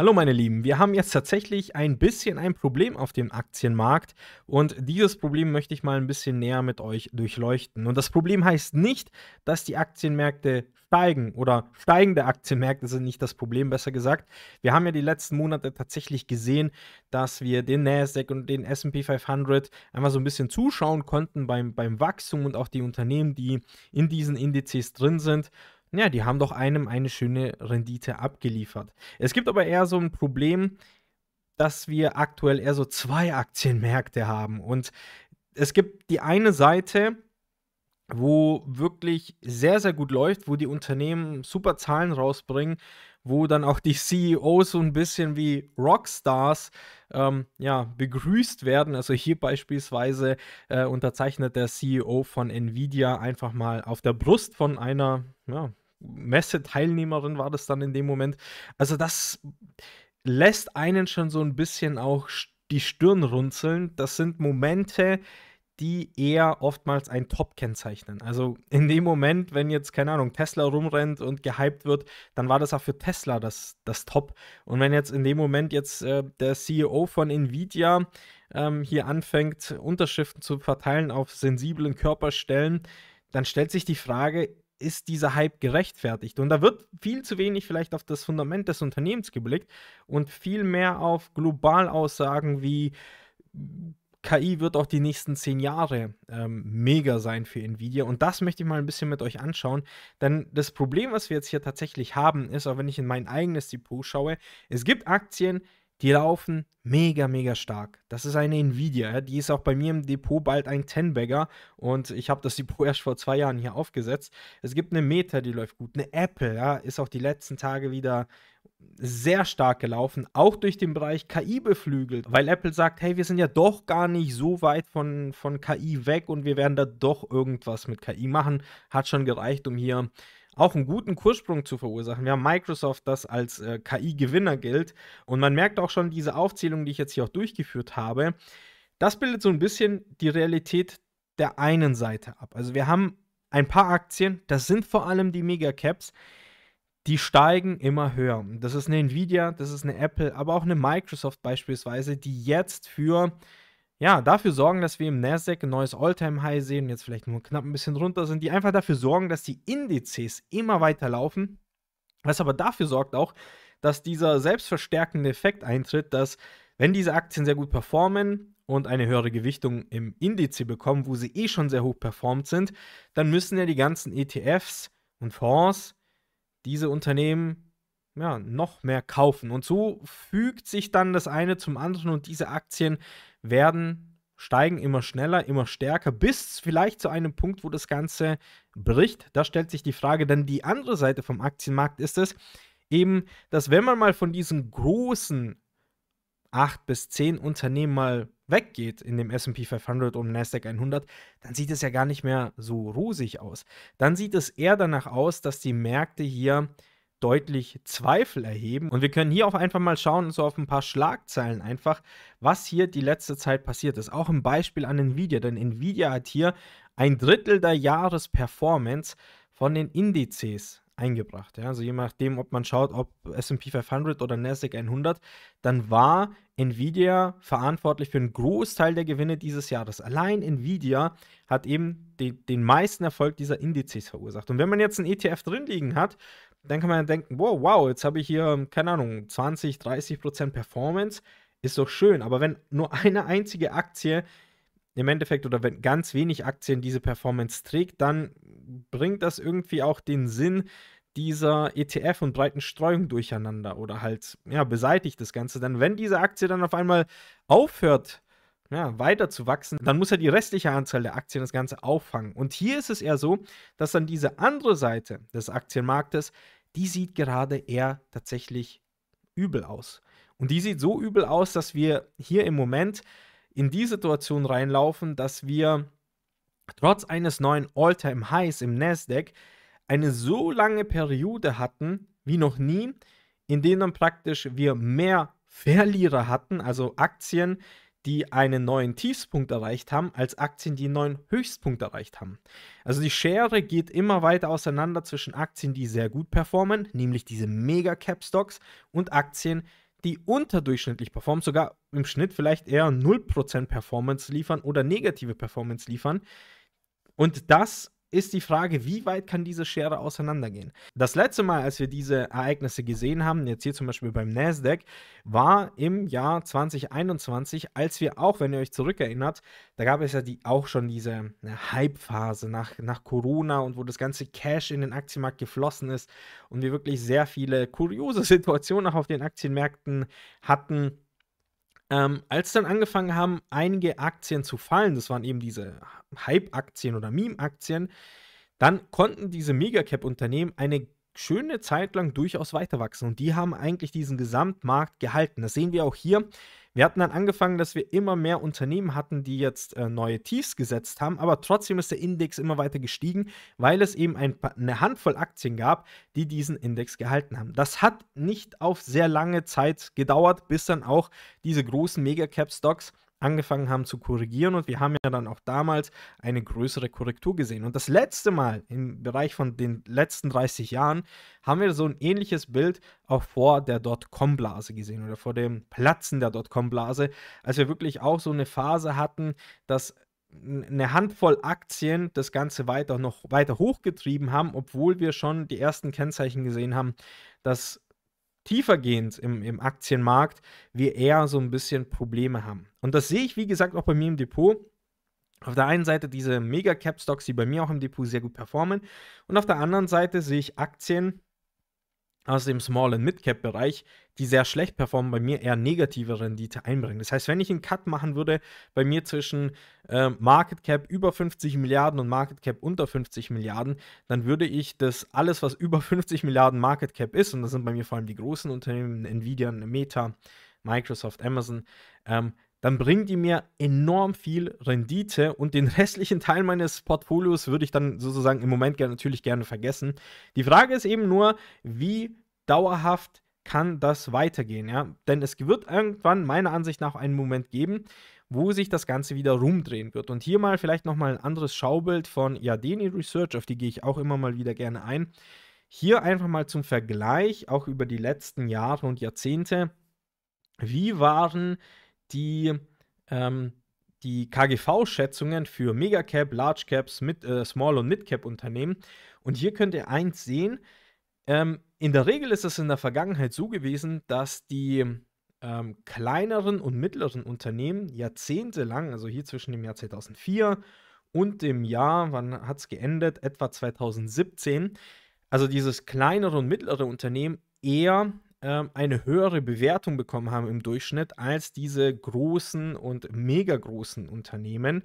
Hallo meine Lieben, wir haben jetzt tatsächlich ein bisschen ein Problem auf dem Aktienmarkt und dieses Problem möchte ich mal ein bisschen näher mit euch durchleuchten. Und das Problem heißt nicht, dass die Aktienmärkte steigen oder steigende Aktienmärkte sind nicht das Problem, besser gesagt. Wir haben ja die letzten Monate tatsächlich gesehen, dass wir den Nasdaq und den S&P 500 einmal so ein bisschen zuschauen konnten beim, beim Wachstum und auch die Unternehmen, die in diesen Indizes drin sind. Ja, die haben doch einem eine schöne Rendite abgeliefert. Es gibt aber eher so ein Problem, dass wir aktuell eher so zwei Aktienmärkte haben. Und es gibt die eine Seite, wo wirklich sehr, sehr gut läuft, wo die Unternehmen super Zahlen rausbringen, wo dann auch die CEOs so ein bisschen wie Rockstars ähm, ja, begrüßt werden. Also hier beispielsweise äh, unterzeichnet der CEO von Nvidia einfach mal auf der Brust von einer ja, Messeteilnehmerin war das dann in dem Moment. Also das lässt einen schon so ein bisschen auch die Stirn runzeln. Das sind Momente, die eher oftmals ein Top kennzeichnen. Also in dem Moment, wenn jetzt, keine Ahnung, Tesla rumrennt und gehypt wird, dann war das auch für Tesla das, das Top. Und wenn jetzt in dem Moment jetzt äh, der CEO von Nvidia ähm, hier anfängt, Unterschriften zu verteilen auf sensiblen Körperstellen, dann stellt sich die Frage, ist dieser Hype gerechtfertigt? Und da wird viel zu wenig vielleicht auf das Fundament des Unternehmens geblickt und viel mehr auf Globalaussagen wie KI wird auch die nächsten zehn Jahre ähm, mega sein für Nvidia. Und das möchte ich mal ein bisschen mit euch anschauen. Denn das Problem, was wir jetzt hier tatsächlich haben, ist, auch wenn ich in mein eigenes Depot schaue, es gibt Aktien, die laufen mega, mega stark. Das ist eine Nvidia. Ja? Die ist auch bei mir im Depot bald ein ten bagger und ich habe das Depot erst vor zwei Jahren hier aufgesetzt. Es gibt eine Meta, die läuft gut. Eine Apple ja? ist auch die letzten Tage wieder sehr stark gelaufen, auch durch den Bereich KI beflügelt, weil Apple sagt, hey, wir sind ja doch gar nicht so weit von, von KI weg und wir werden da doch irgendwas mit KI machen. Hat schon gereicht, um hier auch einen guten Kurssprung zu verursachen. Wir haben Microsoft, das als äh, KI-Gewinner gilt. Und man merkt auch schon diese Aufzählung, die ich jetzt hier auch durchgeführt habe. Das bildet so ein bisschen die Realität der einen Seite ab. Also wir haben ein paar Aktien, das sind vor allem die Megacaps, die steigen immer höher. Das ist eine Nvidia, das ist eine Apple, aber auch eine Microsoft beispielsweise, die jetzt für ja, dafür sorgen, dass wir im Nasdaq ein neues All-Time-High sehen, jetzt vielleicht nur knapp ein bisschen runter sind, die einfach dafür sorgen, dass die Indizes immer weiter laufen. Was aber dafür sorgt auch, dass dieser selbstverstärkende Effekt eintritt, dass wenn diese Aktien sehr gut performen und eine höhere Gewichtung im Indiz bekommen, wo sie eh schon sehr hoch performt sind, dann müssen ja die ganzen ETFs und Fonds diese Unternehmen ja, noch mehr kaufen. Und so fügt sich dann das eine zum anderen und diese Aktien werden, steigen immer schneller, immer stärker, bis vielleicht zu einem Punkt, wo das Ganze bricht. Da stellt sich die Frage, denn die andere Seite vom Aktienmarkt ist es, eben, dass wenn man mal von diesen großen 8 bis 10 Unternehmen mal weggeht in dem SP 500 und NASDAQ 100, dann sieht es ja gar nicht mehr so rosig aus. Dann sieht es eher danach aus, dass die Märkte hier deutlich Zweifel erheben. Und wir können hier auch einfach mal schauen, so auf ein paar Schlagzeilen einfach, was hier die letzte Zeit passiert ist. Auch ein Beispiel an Nvidia, denn Nvidia hat hier ein Drittel der Jahresperformance von den Indizes eingebracht. Ja, also je nachdem, ob man schaut, ob SP 500 oder NASDAQ 100, dann war Nvidia verantwortlich für einen Großteil der Gewinne dieses Jahres. Allein Nvidia hat eben den, den meisten Erfolg dieser Indizes verursacht. Und wenn man jetzt einen ETF drin liegen hat dann kann man denken, wow, wow, jetzt habe ich hier, ähm, keine Ahnung, 20, 30 Prozent Performance, ist doch schön. Aber wenn nur eine einzige Aktie im Endeffekt oder wenn ganz wenig Aktien diese Performance trägt, dann bringt das irgendwie auch den Sinn dieser ETF und breiten Streuung durcheinander oder halt, ja, beseitigt das Ganze. Denn wenn diese Aktie dann auf einmal aufhört, ja, ne, weiter zu wachsen, dann muss er die restliche Anzahl der Aktien das Ganze auffangen. Und hier ist es eher so, dass dann diese andere Seite des Aktienmarktes, die sieht gerade eher tatsächlich übel aus. Und die sieht so übel aus, dass wir hier im Moment in die Situation reinlaufen, dass wir trotz eines neuen All-Time-Highs im Nasdaq eine so lange Periode hatten wie noch nie, in denen dann praktisch wir mehr Verlierer hatten, also Aktien, die einen neuen Tiefspunkt erreicht haben, als Aktien, die einen neuen Höchstpunkt erreicht haben. Also die Schere geht immer weiter auseinander zwischen Aktien, die sehr gut performen, nämlich diese Mega-Cap-Stocks, und Aktien, die unterdurchschnittlich performen, sogar im Schnitt vielleicht eher 0% Performance liefern oder negative Performance liefern. Und das ist die Frage, wie weit kann diese Schere auseinandergehen? Das letzte Mal, als wir diese Ereignisse gesehen haben, jetzt hier zum Beispiel beim Nasdaq, war im Jahr 2021, als wir auch, wenn ihr euch zurückerinnert, da gab es ja die, auch schon diese ne, Hype-Phase nach, nach Corona und wo das ganze Cash in den Aktienmarkt geflossen ist und wir wirklich sehr viele kuriose Situationen auch auf den Aktienmärkten hatten ähm, als dann angefangen haben, einige Aktien zu fallen, das waren eben diese Hype-Aktien oder Meme-Aktien, dann konnten diese Megacap-Unternehmen eine schöne Zeit lang durchaus weiter wachsen. Und die haben eigentlich diesen Gesamtmarkt gehalten. Das sehen wir auch hier. Wir hatten dann angefangen, dass wir immer mehr Unternehmen hatten, die jetzt äh, neue Tiefs gesetzt haben, aber trotzdem ist der Index immer weiter gestiegen, weil es eben ein, eine Handvoll Aktien gab, die diesen Index gehalten haben. Das hat nicht auf sehr lange Zeit gedauert, bis dann auch diese großen Mega-Cap-Stocks angefangen haben zu korrigieren und wir haben ja dann auch damals eine größere Korrektur gesehen. Und das letzte Mal im Bereich von den letzten 30 Jahren haben wir so ein ähnliches Bild auch vor der Dotcom-Blase gesehen oder vor dem Platzen der Dotcom-Blase, als wir wirklich auch so eine Phase hatten, dass eine Handvoll Aktien das Ganze weiter noch weiter hochgetrieben haben, obwohl wir schon die ersten Kennzeichen gesehen haben, dass tiefergehend im, im Aktienmarkt wir eher so ein bisschen Probleme haben. Und das sehe ich, wie gesagt, auch bei mir im Depot. Auf der einen Seite diese Mega-Cap-Stocks, die bei mir auch im Depot sehr gut performen. Und auf der anderen Seite sehe ich Aktien aus dem Small- und Mid-Cap-Bereich, die sehr schlecht performen, bei mir eher negative Rendite einbringen. Das heißt, wenn ich einen Cut machen würde, bei mir zwischen äh, Market Cap über 50 Milliarden und Market Cap unter 50 Milliarden, dann würde ich das alles, was über 50 Milliarden Market Cap ist, und das sind bei mir vor allem die großen Unternehmen, Nvidia, Meta, Microsoft, Amazon, ähm, dann bringen die mir enorm viel Rendite und den restlichen Teil meines Portfolios würde ich dann sozusagen im Moment natürlich gerne vergessen. Die Frage ist eben nur, wie dauerhaft kann das weitergehen, ja? Denn es wird irgendwann meiner Ansicht nach einen Moment geben, wo sich das Ganze wieder rumdrehen wird. Und hier mal vielleicht nochmal ein anderes Schaubild von Yadeni Research, auf die gehe ich auch immer mal wieder gerne ein. Hier einfach mal zum Vergleich, auch über die letzten Jahre und Jahrzehnte, wie waren die, ähm, die KGV-Schätzungen für Megacap, Large Caps, Mid, äh, Small und Midcap Unternehmen. Und hier könnt ihr eins sehen, ähm, in der Regel ist es in der Vergangenheit so gewesen, dass die ähm, kleineren und mittleren Unternehmen jahrzehntelang, also hier zwischen dem Jahr 2004 und dem Jahr, wann hat es geendet, etwa 2017, also dieses kleinere und mittlere Unternehmen eher ähm, eine höhere Bewertung bekommen haben im Durchschnitt als diese großen und megagroßen Unternehmen.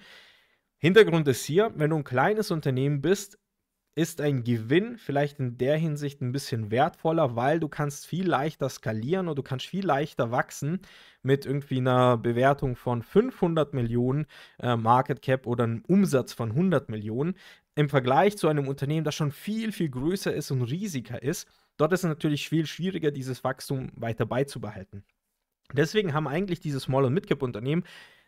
Hintergrund ist hier, wenn du ein kleines Unternehmen bist, ist ein Gewinn vielleicht in der Hinsicht ein bisschen wertvoller, weil du kannst viel leichter skalieren und du kannst viel leichter wachsen mit irgendwie einer Bewertung von 500 Millionen äh, Market Cap oder einem Umsatz von 100 Millionen im Vergleich zu einem Unternehmen, das schon viel, viel größer ist und riesiger ist. Dort ist es natürlich viel schwieriger, dieses Wachstum weiter beizubehalten. Deswegen haben eigentlich diese Small- und Midcap-Unternehmen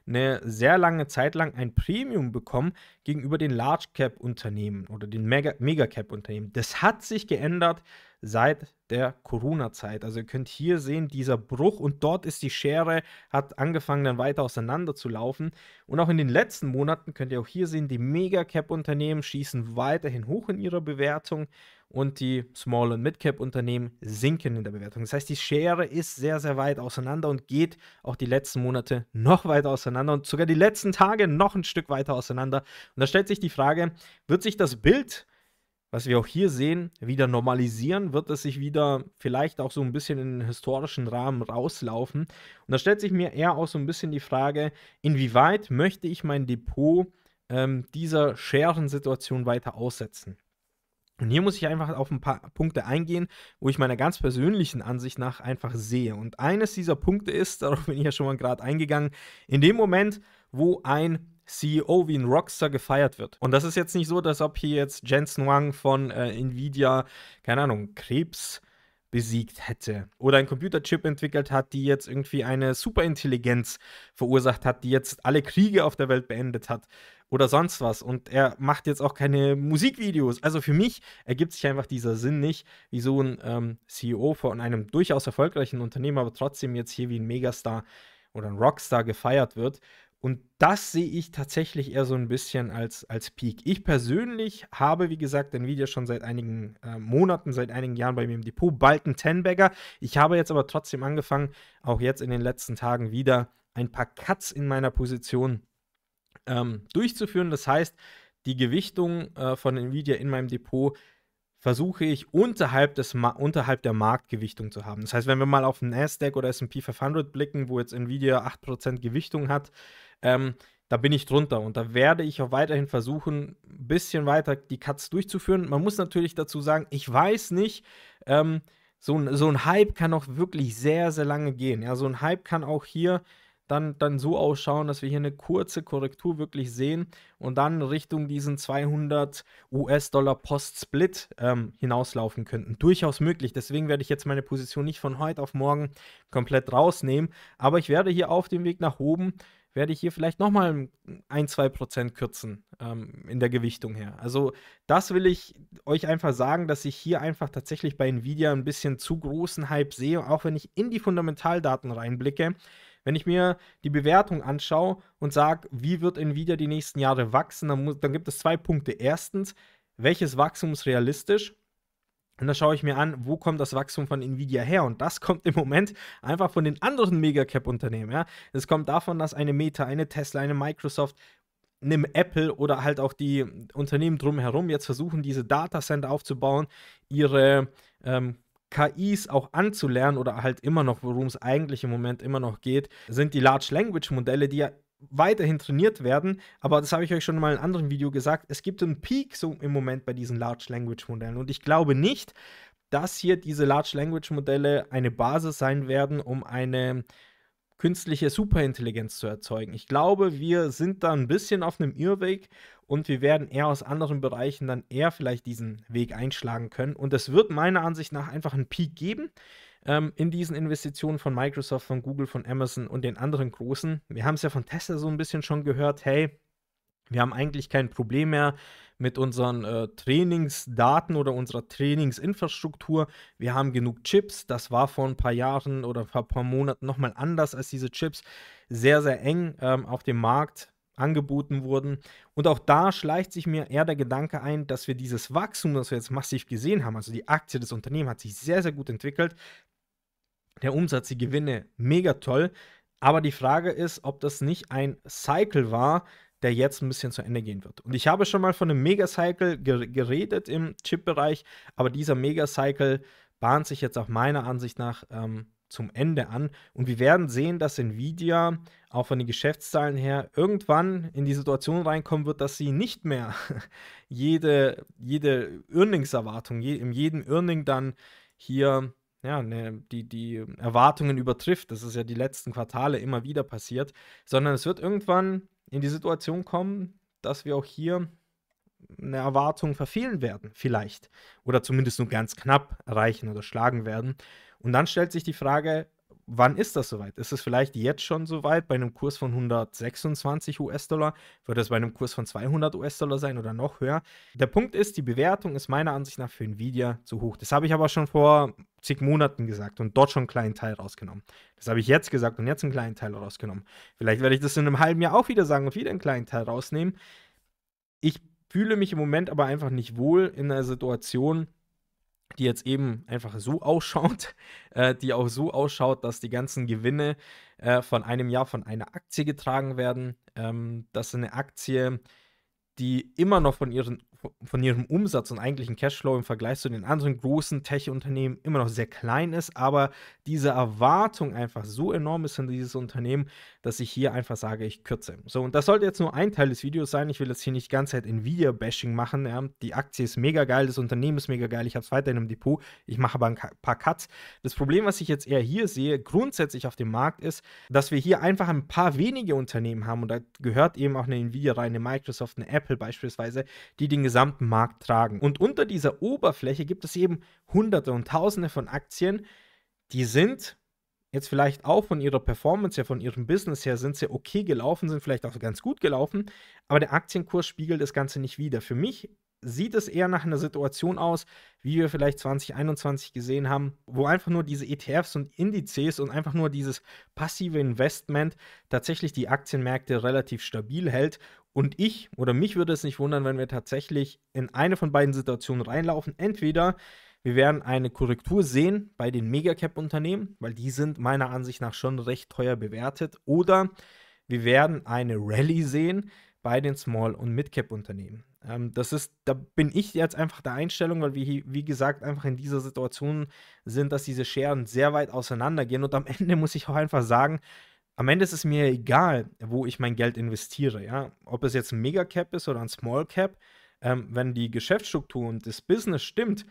eine sehr lange Zeit lang ein Premium bekommen gegenüber den Large Cap Unternehmen oder den Mega, Cap Unternehmen. Das hat sich geändert seit der Corona-Zeit. Also ihr könnt hier sehen, dieser Bruch und dort ist die Schere, hat angefangen dann weiter auseinander zu laufen. Und auch in den letzten Monaten könnt ihr auch hier sehen, die Mega-Cap-Unternehmen schießen weiterhin hoch in ihrer Bewertung und die Small- und Mid-Cap-Unternehmen sinken in der Bewertung. Das heißt, die Schere ist sehr, sehr weit auseinander und geht auch die letzten Monate noch weiter auseinander und sogar die letzten Tage noch ein Stück weiter auseinander. Und da stellt sich die Frage, wird sich das Bild was wir auch hier sehen, wieder normalisieren, wird es sich wieder vielleicht auch so ein bisschen in den historischen Rahmen rauslaufen. Und da stellt sich mir eher auch so ein bisschen die Frage, inwieweit möchte ich mein Depot ähm, dieser scheren Situation weiter aussetzen? Und hier muss ich einfach auf ein paar Punkte eingehen, wo ich meiner ganz persönlichen Ansicht nach einfach sehe. Und eines dieser Punkte ist, darauf bin ich ja schon mal gerade eingegangen, in dem Moment, wo ein CEO wie ein Rockstar gefeiert wird. Und das ist jetzt nicht so, dass ob hier jetzt Jensen Wang von äh, Nvidia, keine Ahnung, Krebs besiegt hätte oder ein Computerchip entwickelt hat, die jetzt irgendwie eine Superintelligenz verursacht hat, die jetzt alle Kriege auf der Welt beendet hat oder sonst was. Und er macht jetzt auch keine Musikvideos. Also für mich ergibt sich einfach dieser Sinn nicht, wie so ein ähm, CEO von einem durchaus erfolgreichen Unternehmen, aber trotzdem jetzt hier wie ein Megastar oder ein Rockstar gefeiert wird. Und das sehe ich tatsächlich eher so ein bisschen als, als Peak. Ich persönlich habe, wie gesagt, Nvidia schon seit einigen äh, Monaten, seit einigen Jahren bei mir im Depot, bald einen Ten-Bagger. Ich habe jetzt aber trotzdem angefangen, auch jetzt in den letzten Tagen wieder ein paar Cuts in meiner Position ähm, durchzuführen. Das heißt, die Gewichtung äh, von Nvidia in meinem Depot versuche ich unterhalb, des unterhalb der Marktgewichtung zu haben. Das heißt, wenn wir mal auf den Nasdaq oder S&P 500 blicken, wo jetzt Nvidia 8% Gewichtung hat, ähm, da bin ich drunter und da werde ich auch weiterhin versuchen, ein bisschen weiter die Cuts durchzuführen. Man muss natürlich dazu sagen, ich weiß nicht, ähm, so, ein, so ein Hype kann auch wirklich sehr, sehr lange gehen. Ja, so ein Hype kann auch hier dann, dann so ausschauen, dass wir hier eine kurze Korrektur wirklich sehen und dann Richtung diesen 200 US-Dollar Post-Split ähm, hinauslaufen könnten. Durchaus möglich. Deswegen werde ich jetzt meine Position nicht von heute auf morgen komplett rausnehmen, aber ich werde hier auf dem Weg nach oben werde ich hier vielleicht nochmal ein, zwei Prozent kürzen ähm, in der Gewichtung her. Also das will ich euch einfach sagen, dass ich hier einfach tatsächlich bei Nvidia ein bisschen zu großen Hype sehe, auch wenn ich in die Fundamentaldaten reinblicke. Wenn ich mir die Bewertung anschaue und sage, wie wird Nvidia die nächsten Jahre wachsen, dann, muss, dann gibt es zwei Punkte. Erstens, welches Wachstum ist realistisch? Und da schaue ich mir an, wo kommt das Wachstum von Nvidia her? Und das kommt im Moment einfach von den anderen Megacap-Unternehmen. Ja? Es kommt davon, dass eine Meta, eine Tesla, eine Microsoft eine Apple oder halt auch die Unternehmen drumherum jetzt versuchen, diese Datacenter aufzubauen, ihre ähm, KIs auch anzulernen oder halt immer noch, worum es eigentlich im Moment immer noch geht, sind die Large Language Modelle, die ja weiterhin trainiert werden, aber das habe ich euch schon mal in einem anderen Video gesagt, es gibt einen Peak so im Moment bei diesen Large Language Modellen und ich glaube nicht, dass hier diese Large Language Modelle eine Basis sein werden, um eine künstliche Superintelligenz zu erzeugen. Ich glaube, wir sind da ein bisschen auf einem Irrweg und wir werden eher aus anderen Bereichen dann eher vielleicht diesen Weg einschlagen können und es wird meiner Ansicht nach einfach einen Peak geben ähm, in diesen Investitionen von Microsoft, von Google, von Amazon und den anderen großen. Wir haben es ja von Tesla so ein bisschen schon gehört, hey, wir haben eigentlich kein Problem mehr mit unseren äh, Trainingsdaten oder unserer Trainingsinfrastruktur. Wir haben genug Chips. Das war vor ein paar Jahren oder vor ein paar, paar Monaten nochmal anders, als diese Chips sehr, sehr eng ähm, auf dem Markt angeboten wurden. Und auch da schleicht sich mir eher der Gedanke ein, dass wir dieses Wachstum, das wir jetzt massiv gesehen haben, also die Aktie des Unternehmens hat sich sehr, sehr gut entwickelt, der Umsatz, die Gewinne, mega toll. Aber die Frage ist, ob das nicht ein Cycle war, der jetzt ein bisschen zu Ende gehen wird. Und ich habe schon mal von einem Mega-Cycle Megacycle geredet im Chip-Bereich, aber dieser Mega-Cycle bahnt sich jetzt auch meiner Ansicht nach ähm, zum Ende an. Und wir werden sehen, dass Nvidia auch von den Geschäftszahlen her irgendwann in die Situation reinkommen wird, dass sie nicht mehr jede, jede Earnings-Erwartung, je, in jedem Earning dann hier ja, ne, die, die Erwartungen übertrifft. Das ist ja die letzten Quartale immer wieder passiert, sondern es wird irgendwann in die Situation kommen, dass wir auch hier eine Erwartung verfehlen werden, vielleicht. Oder zumindest nur ganz knapp erreichen oder schlagen werden. Und dann stellt sich die Frage, wann ist das soweit? Ist es vielleicht jetzt schon soweit? Bei einem Kurs von 126 US-Dollar wird es bei einem Kurs von 200 US-Dollar sein oder noch höher? Der Punkt ist, die Bewertung ist meiner Ansicht nach für Nvidia zu hoch. Das habe ich aber schon vor zig Monaten gesagt und dort schon einen kleinen Teil rausgenommen. Das habe ich jetzt gesagt und jetzt einen kleinen Teil rausgenommen. Vielleicht werde ich das in einem halben Jahr auch wieder sagen und wieder einen kleinen Teil rausnehmen. Ich fühle mich im Moment aber einfach nicht wohl in einer Situation, die jetzt eben einfach so ausschaut, äh, die auch so ausschaut, dass die ganzen Gewinne äh, von einem Jahr von einer Aktie getragen werden. Ähm, das ist eine Aktie, die immer noch von, ihren, von ihrem Umsatz und eigentlichen Cashflow im Vergleich zu den anderen großen Tech-Unternehmen immer noch sehr klein ist, aber diese Erwartung einfach so enorm ist in dieses Unternehmen, dass ich hier einfach sage, ich kürze. So, und das sollte jetzt nur ein Teil des Videos sein. Ich will jetzt hier nicht die ganze Zeit Nvidia-Bashing machen. Ja. Die Aktie ist mega geil, das Unternehmen ist mega geil, ich habe es weiterhin im Depot. Ich mache aber ein paar Cuts. Das Problem, was ich jetzt eher hier sehe, grundsätzlich auf dem Markt ist, dass wir hier einfach ein paar wenige Unternehmen haben und da gehört eben auch eine Nvidia rein, eine Microsoft, eine Apple beispielsweise, die den gesamten Markt tragen. Und unter dieser Oberfläche gibt es eben Hunderte und Tausende von Aktien, die sind jetzt vielleicht auch von ihrer Performance her, von ihrem Business her, sind sie okay gelaufen, sind vielleicht auch ganz gut gelaufen, aber der Aktienkurs spiegelt das Ganze nicht wider. Für mich sieht es eher nach einer Situation aus, wie wir vielleicht 2021 gesehen haben, wo einfach nur diese ETFs und Indizes und einfach nur dieses passive Investment tatsächlich die Aktienmärkte relativ stabil hält. Und ich oder mich würde es nicht wundern, wenn wir tatsächlich in eine von beiden Situationen reinlaufen. Entweder wir werden eine Korrektur sehen bei den Megacap-Unternehmen, weil die sind meiner Ansicht nach schon recht teuer bewertet. Oder wir werden eine Rallye sehen bei den Small- und midcap unternehmen Ähm, das ist, da bin ich jetzt einfach der Einstellung, weil wir, wie gesagt, einfach in dieser Situation sind, dass diese Scheren sehr weit auseinandergehen. Und am Ende muss ich auch einfach sagen, am Ende ist es mir egal, wo ich mein Geld investiere. Ja? Ob es jetzt ein Megacap ist oder ein Small Cap, ähm, wenn die Geschäftsstruktur und das Business stimmt,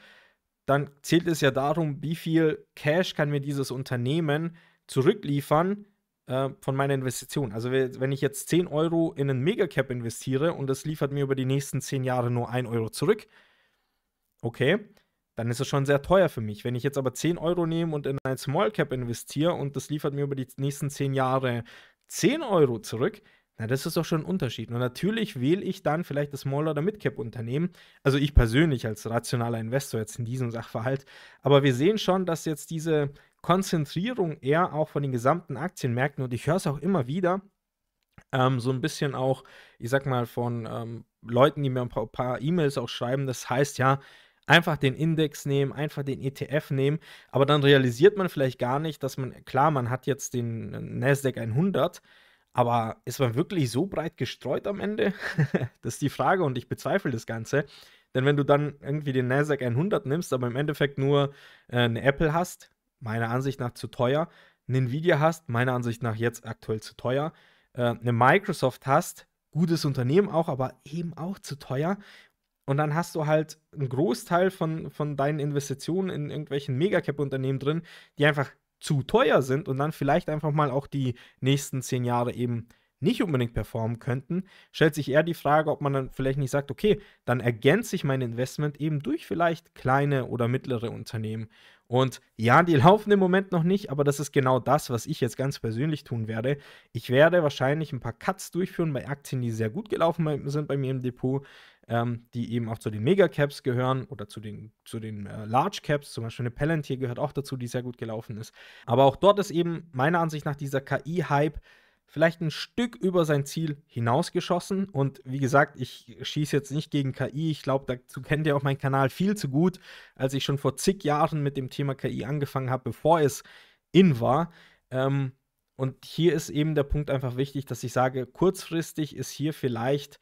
dann zählt es ja darum, wie viel Cash kann mir dieses Unternehmen zurückliefern äh, von meiner Investition. Also wenn ich jetzt 10 Euro in einen Megacap investiere und das liefert mir über die nächsten 10 Jahre nur 1 Euro zurück, okay, dann ist es schon sehr teuer für mich. Wenn ich jetzt aber 10 Euro nehme und in ein Small Cap investiere und das liefert mir über die nächsten 10 Jahre 10 Euro zurück, na, das ist doch schon ein Unterschied. Und natürlich wähle ich dann vielleicht das Small- oder mid cap unternehmen Also ich persönlich als rationaler Investor jetzt in diesem Sachverhalt. Aber wir sehen schon, dass jetzt diese Konzentrierung eher auch von den gesamten Aktienmärkten und ich höre es auch immer wieder, ähm, so ein bisschen auch, ich sag mal, von ähm, Leuten, die mir ein paar E-Mails auch schreiben, das heißt ja, einfach den Index nehmen, einfach den ETF nehmen, aber dann realisiert man vielleicht gar nicht, dass man, klar, man hat jetzt den Nasdaq 100, aber ist man wirklich so breit gestreut am Ende? das ist die Frage und ich bezweifle das Ganze. Denn wenn du dann irgendwie den Nasdaq 100 nimmst, aber im Endeffekt nur äh, eine Apple hast, meiner Ansicht nach zu teuer, eine Nvidia hast, meiner Ansicht nach jetzt aktuell zu teuer, äh, eine Microsoft hast, gutes Unternehmen auch, aber eben auch zu teuer. Und dann hast du halt einen Großteil von, von deinen Investitionen in irgendwelchen Megacap-Unternehmen drin, die einfach zu teuer sind und dann vielleicht einfach mal auch die nächsten zehn Jahre eben nicht unbedingt performen könnten, stellt sich eher die Frage, ob man dann vielleicht nicht sagt, okay, dann ergänze ich mein Investment eben durch vielleicht kleine oder mittlere Unternehmen. Und ja, die laufen im Moment noch nicht, aber das ist genau das, was ich jetzt ganz persönlich tun werde. Ich werde wahrscheinlich ein paar Cuts durchführen bei Aktien, die sehr gut gelaufen sind bei mir im Depot ähm, die eben auch zu den Mega Caps gehören oder zu den, zu den äh, Large Caps. Zum Beispiel eine Palantir gehört auch dazu, die sehr gut gelaufen ist. Aber auch dort ist eben meiner Ansicht nach dieser KI-Hype vielleicht ein Stück über sein Ziel hinausgeschossen. Und wie gesagt, ich schieße jetzt nicht gegen KI. Ich glaube, dazu kennt ihr auch meinen Kanal viel zu gut, als ich schon vor zig Jahren mit dem Thema KI angefangen habe, bevor es in war. Ähm, und hier ist eben der Punkt einfach wichtig, dass ich sage, kurzfristig ist hier vielleicht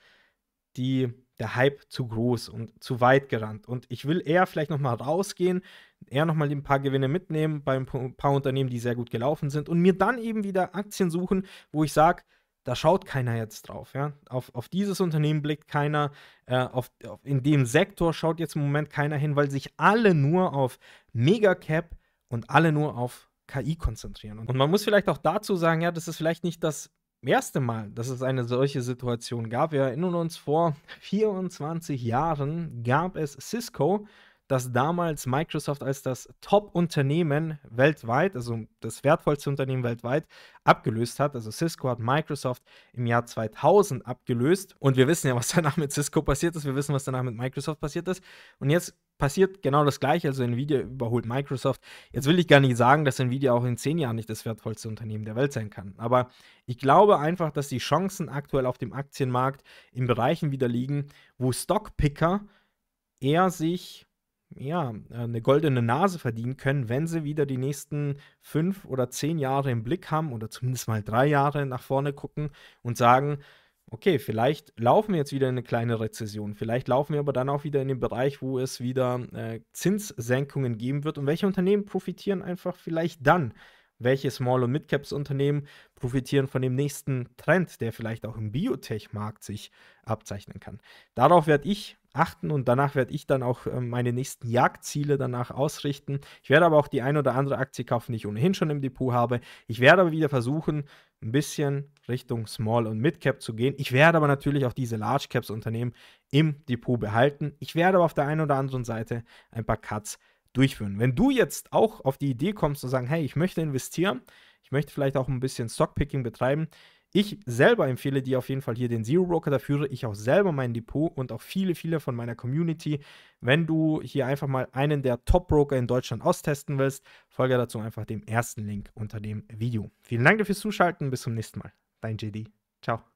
die der Hype zu groß und zu weit gerannt. Und ich will eher vielleicht nochmal rausgehen, eher nochmal ein paar Gewinne mitnehmen bei ein paar Unternehmen, die sehr gut gelaufen sind und mir dann eben wieder Aktien suchen, wo ich sage, da schaut keiner jetzt drauf. Ja? Auf, auf dieses Unternehmen blickt keiner, äh, auf, auf, in dem Sektor schaut jetzt im Moment keiner hin, weil sich alle nur auf Megacap und alle nur auf KI konzentrieren. Und man muss vielleicht auch dazu sagen, ja, das ist vielleicht nicht das erste Mal, dass es eine solche Situation gab. Wir erinnern uns, vor 24 Jahren gab es Cisco, das damals Microsoft als das Top-Unternehmen weltweit, also das wertvollste Unternehmen weltweit, abgelöst hat. Also Cisco hat Microsoft im Jahr 2000 abgelöst. Und wir wissen ja, was danach mit Cisco passiert ist. Wir wissen, was danach mit Microsoft passiert ist. Und jetzt passiert genau das gleiche. Also Nvidia überholt Microsoft. Jetzt will ich gar nicht sagen, dass Nvidia auch in zehn Jahren nicht das wertvollste Unternehmen der Welt sein kann. Aber ich glaube einfach, dass die Chancen aktuell auf dem Aktienmarkt in Bereichen wieder liegen, wo Stockpicker eher sich ja, äh, eine goldene Nase verdienen können, wenn sie wieder die nächsten fünf oder zehn Jahre im Blick haben oder zumindest mal drei Jahre nach vorne gucken und sagen, okay, vielleicht laufen wir jetzt wieder in eine kleine Rezession, vielleicht laufen wir aber dann auch wieder in den Bereich, wo es wieder äh, Zinssenkungen geben wird und welche Unternehmen profitieren einfach vielleicht dann welche Small- und Mid-Caps-Unternehmen profitieren von dem nächsten Trend, der vielleicht auch im Biotech-Markt sich abzeichnen kann. Darauf werde ich achten und danach werde ich dann auch ähm, meine nächsten Jagdziele danach ausrichten. Ich werde aber auch die ein oder andere Aktie kaufen, die ich ohnehin schon im Depot habe. Ich werde aber wieder versuchen, ein bisschen Richtung Small und Mid Cap zu gehen. Ich werde aber natürlich auch diese Large Caps Unternehmen im Depot behalten. Ich werde aber auf der einen oder anderen Seite ein paar Cuts durchführen. Wenn du jetzt auch auf die Idee kommst zu sagen, hey, ich möchte investieren, ich möchte vielleicht auch ein bisschen Stockpicking betreiben, ich selber empfehle dir auf jeden Fall hier den Zero Broker, da führe ich auch selber mein Depot und auch viele, viele von meiner Community. Wenn du hier einfach mal einen der Top Broker in Deutschland austesten willst, folge dazu einfach dem ersten Link unter dem Video. Vielen Dank fürs Zuschalten, bis zum nächsten Mal. Dein JD. Ciao.